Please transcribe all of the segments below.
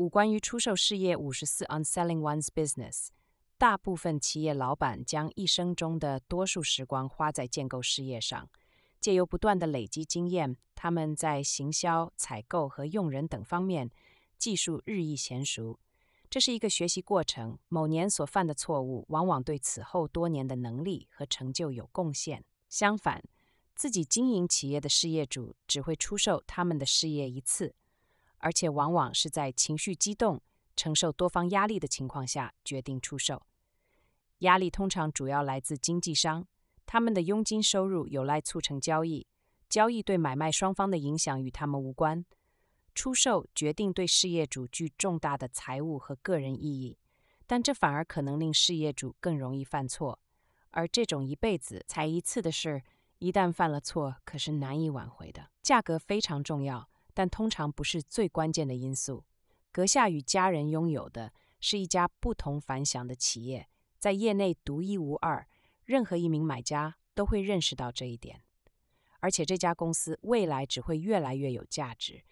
五、关于出售事业。五十四、On selling one's business。大部分企业老板将一生中的多数时光花在建构事业上，借由不断的累积经验，他们在行销、采购和用人等方面技术日益娴熟。这是一个学习过程。某年所犯的错误，往往对此后多年的能力和成就有贡献。相反，自己经营企业的事业主只会出售他们的事业一次。而且往往是在情绪激动、承受多方压力的情况下决定出售。压力通常主要来自经纪商，他们的佣金收入有赖促成交易。交易对买卖双方的影响与他们无关。出售决定对事业主具重大的财务和个人意义，但这反而可能令事业主更容易犯错。而这种一辈子才一次的事，一旦犯了错，可是难以挽回的。价格非常重要。但通常不是最关键的因素。阁下与家人拥有的是一家不同凡响的企业，在业内独一无二。任何一名买家都会认识到这一点，而且这家公司未来只会越来越有价值。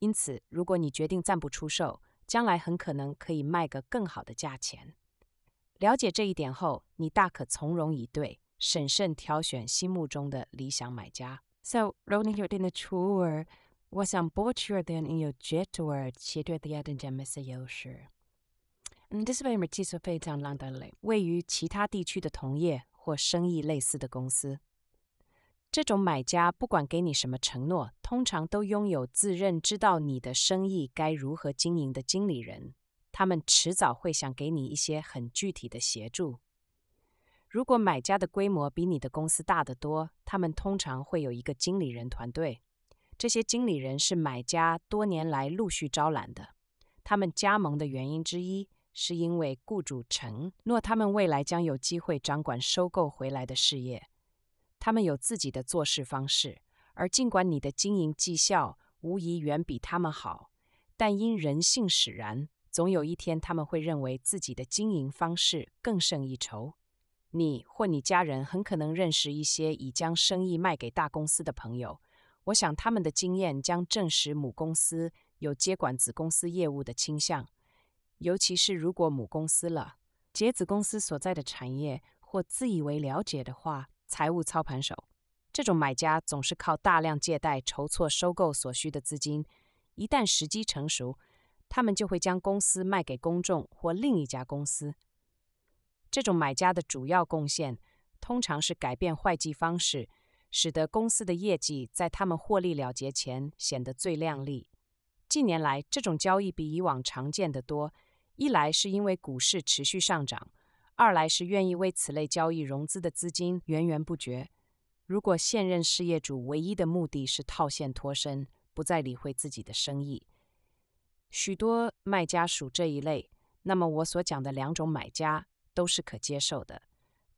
因此，如果你决定暂不出售，将来很可能可以卖个更好的价钱。了解这一点后，你大可从容以对，审慎挑选心目中的理想买家。So, r o n n i n g your i n h e tour. 我想获取的拥有绝对且对抵押证件没些优势。嗯，这是被技术非常难的类位于其他地区的同业或生意类似的公司。这种买家不管给你什么承诺，通常都拥有自认知道你的生意该如何经营的经理人。他们迟早会想给你一些很具体的协助。如果买家的规模比你的公司大得多，他们通常会有一个经理人团队。这些经理人是买家多年来陆续招揽的。他们加盟的原因之一，是因为雇主承诺他们未来将有机会掌管收购回来的事业。他们有自己的做事方式，而尽管你的经营绩效无疑远比他们好，但因人性使然，总有一天他们会认为自己的经营方式更胜一筹。你或你家人很可能认识一些已将生意卖给大公司的朋友。我想他们的经验将证实母公司有接管子公司业务的倾向，尤其是如果母公司了解子公司所在的产业或自以为了解的话。财务操盘手，这种买家总是靠大量借贷筹措收购所需的资金，一旦时机成熟，他们就会将公司卖给公众或另一家公司。这种买家的主要贡献通常是改变会计方式。使得公司的业绩在他们获利了结前显得最靓丽。近年来，这种交易比以往常见的多，一来是因为股市持续上涨，二来是愿意为此类交易融资的资金源源不绝。如果现任事业主唯一的目的是套现脱身，不再理会自己的生意，许多卖家属这一类，那么我所讲的两种买家都是可接受的。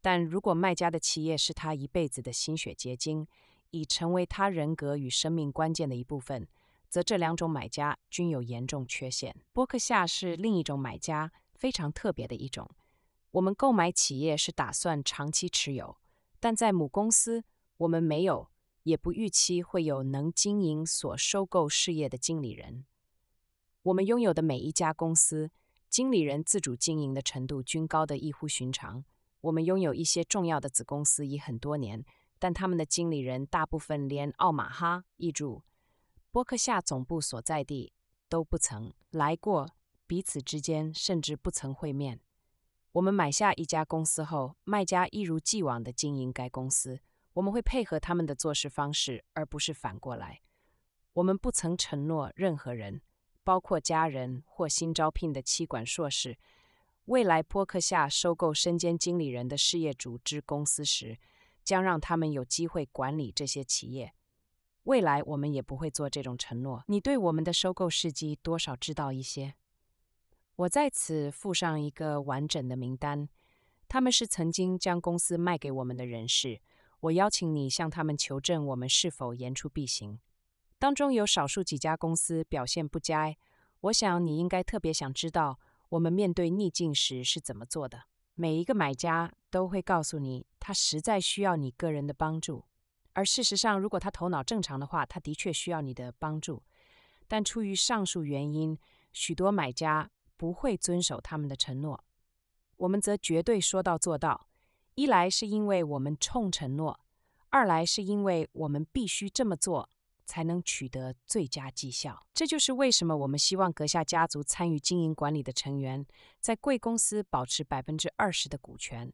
但如果卖家的企业是他一辈子的心血结晶，已成为他人格与生命关键的一部分，则这两种买家均有严重缺陷。波克夏是另一种买家非常特别的一种。我们购买企业是打算长期持有，但在母公司，我们没有，也不预期会有能经营所收购事业的经理人。我们拥有的每一家公司，经理人自主经营的程度均高得异乎寻常。我们拥有一些重要的子公司已很多年，但他们的经理人大部分连奥马哈（译注：波克夏总部所在地）都不曾来过，彼此之间甚至不曾会面。我们买下一家公司后，卖家一如既往地经营该公司。我们会配合他们的做事方式，而不是反过来。我们不曾承诺任何人，包括家人或新招聘的期管硕士。未来播客下收购身兼经理人的事业组织公司时，将让他们有机会管理这些企业。未来我们也不会做这种承诺。你对我们的收购事迹多少知道一些？我在此附上一个完整的名单，他们是曾经将公司卖给我们的人士。我邀请你向他们求证我们是否言出必行。当中有少数几家公司表现不佳，我想你应该特别想知道。我们面对逆境时是怎么做的？每一个买家都会告诉你，他实在需要你个人的帮助。而事实上，如果他头脑正常的话，他的确需要你的帮助。但出于上述原因，许多买家不会遵守他们的承诺。我们则绝对说到做到。一来是因为我们冲承诺，二来是因为我们必须这么做。才能取得最佳绩效。这就是为什么我们希望阁下家族参与经营管理的成员在贵公司保持百分之二十的股权。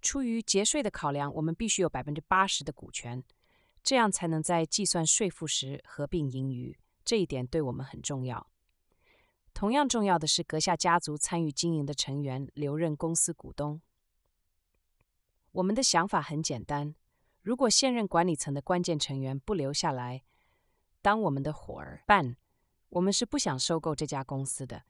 出于节税的考量，我们必须有百分之八十的股权，这样才能在计算税负时合并盈余。这一点对我们很重要。同样重要的是，阁下家族参与经营的成员留任公司股东。我们的想法很简单。如果现任管理层的关键成员不留下来当我们的伙儿伴，我们是不想收购这家公司的。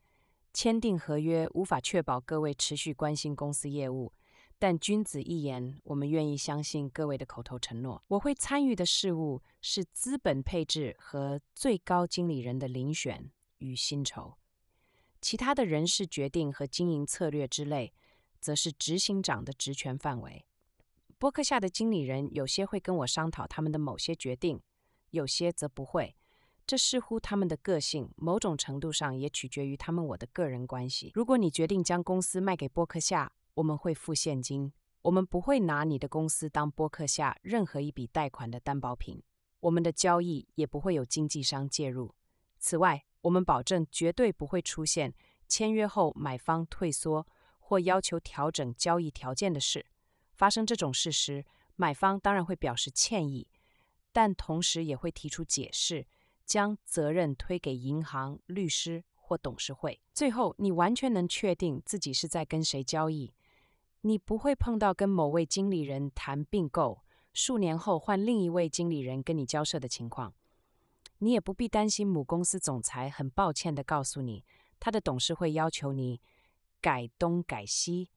签订合约无法确保各位持续关心公司业务，但君子一言，我们愿意相信各位的口头承诺。我会参与的事务是资本配置和最高经理人的遴选与薪酬，其他的人事决定和经营策略之类，则是执行长的职权范围。波克夏的经理人有些会跟我商讨他们的某些决定，有些则不会。这似乎他们的个性，某种程度上也取决于他们我的个人关系。如果你决定将公司卖给波克夏，我们会付现金，我们不会拿你的公司当波克夏任何一笔贷款的担保品，我们的交易也不会有经纪商介入。此外，我们保证绝对不会出现签约后买方退缩或要求调整交易条件的事。发生这种事实，买方当然会表示歉意，但同时也会提出解释，将责任推给银行、律师或董事会。最后，你完全能确定自己是在跟谁交易，你不会碰到跟某位经理人谈并购，数年后换另一位经理人跟你交涉的情况。你也不必担心母公司总裁很抱歉的告诉你，他的董事会要求你改东改西。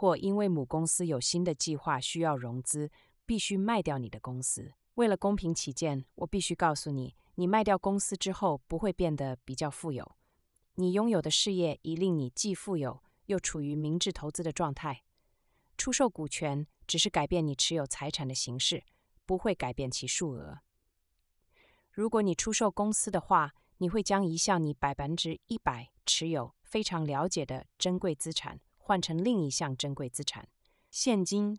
或因为母公司有新的计划需要融资，必须卖掉你的公司。为了公平起见，我必须告诉你，你卖掉公司之后不会变得比较富有。你拥有的事业已令你既富有又处于明智投资的状态。出售股权只是改变你持有财产的形式，不会改变其数额。如果你出售公司的话，你会将一项你百分之百持有、非常了解的珍贵资产。换成另一项珍贵资产，现金。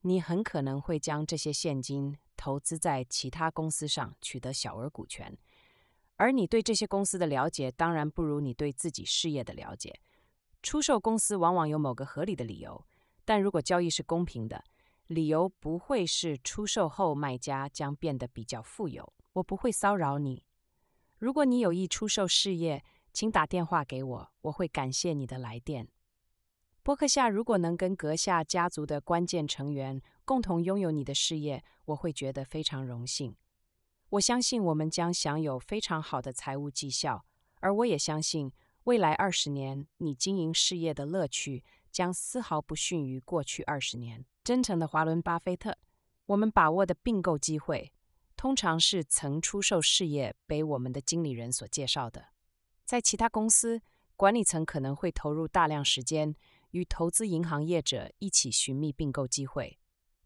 你很可能会将这些现金投资在其他公司上，取得小额股权。而你对这些公司的了解，当然不如你对自己事业的了解。出售公司往往有某个合理的理由，但如果交易是公平的，理由不会是出售后卖家将变得比较富有。我不会骚扰你。如果你有意出售事业，请打电话给我，我会感谢你的来电。伯克夏如果能跟阁下家族的关键成员共同拥有你的事业，我会觉得非常荣幸。我相信我们将享有非常好的财务绩效，而我也相信未来二十年你经营事业的乐趣将丝毫不逊于过去二十年。真诚的，华伦·巴菲特。我们把握的并购机会，通常是曾出售事业被我们的经理人所介绍的。在其他公司，管理层可能会投入大量时间。与投资银行业者一起寻觅并购机会，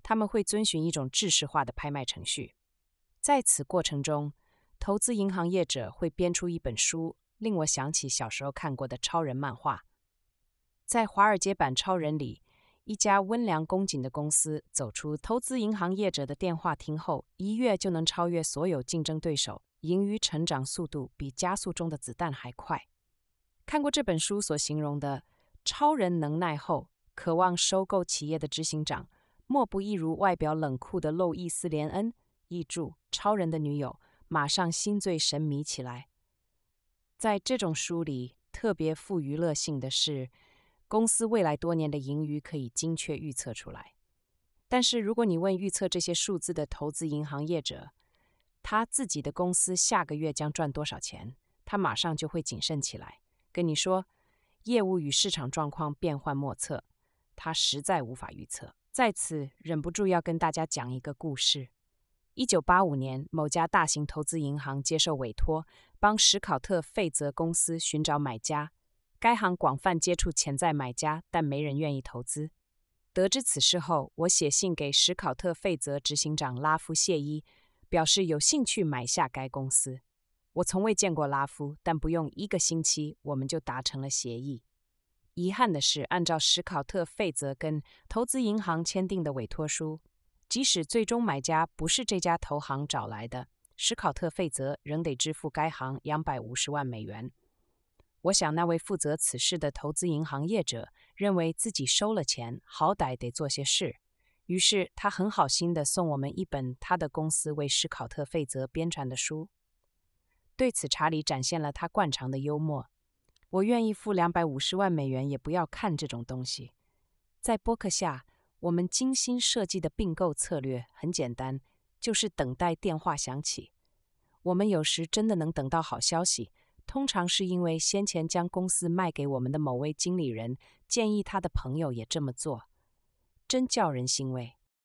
他们会遵循一种制式化的拍卖程序。在此过程中，投资银行业者会编出一本书，令我想起小时候看过的超人漫画。在华尔街版超人里，一家温良恭谨的公司走出投资银行业者的电话亭后，一跃就能超越所有竞争对手，盈余成长速度比加速中的子弹还快。看过这本书所形容的。超人能耐后，渴望收购企业的执行长，莫不一如外表冷酷的路易斯·莲恩。译注：超人的女友马上心醉神迷起来。在这种书里，特别富娱乐性的是，公司未来多年的盈余可以精确预测出来。但是，如果你问预测这些数字的投资银行业者，他自己的公司下个月将赚多少钱，他马上就会谨慎起来，跟你说。业务与市场状况变幻莫测，他实在无法预测。在此，忍不住要跟大家讲一个故事。一九八五年，某家大型投资银行接受委托，帮史考特费泽公司寻找买家。该行广泛接触潜在买家，但没人愿意投资。得知此事后，我写信给史考特费泽执行长拉夫谢伊，表示有兴趣买下该公司。我从未见过拉夫，但不用一个星期，我们就达成了协议。遗憾的是，按照史考特费泽跟投资银行签订的委托书，即使最终买家不是这家投行找来的，史考特费泽仍得支付该行两百五十万美元。我想那位负责此事的投资银行业者认为自己收了钱，好歹得做些事，于是他很好心地送我们一本他的公司为史考特费泽编撰的书。对此，查理展现了他惯常的幽默。我愿意付两百五十万美元，也不要看这种东西。在波克下，我们精心设计的并购策略很简单，就是等待电话响起。我们有时真的能等到好消息，通常是因为先前将公司卖给我们的某位经理人建议他的朋友也这么做，真叫人欣慰。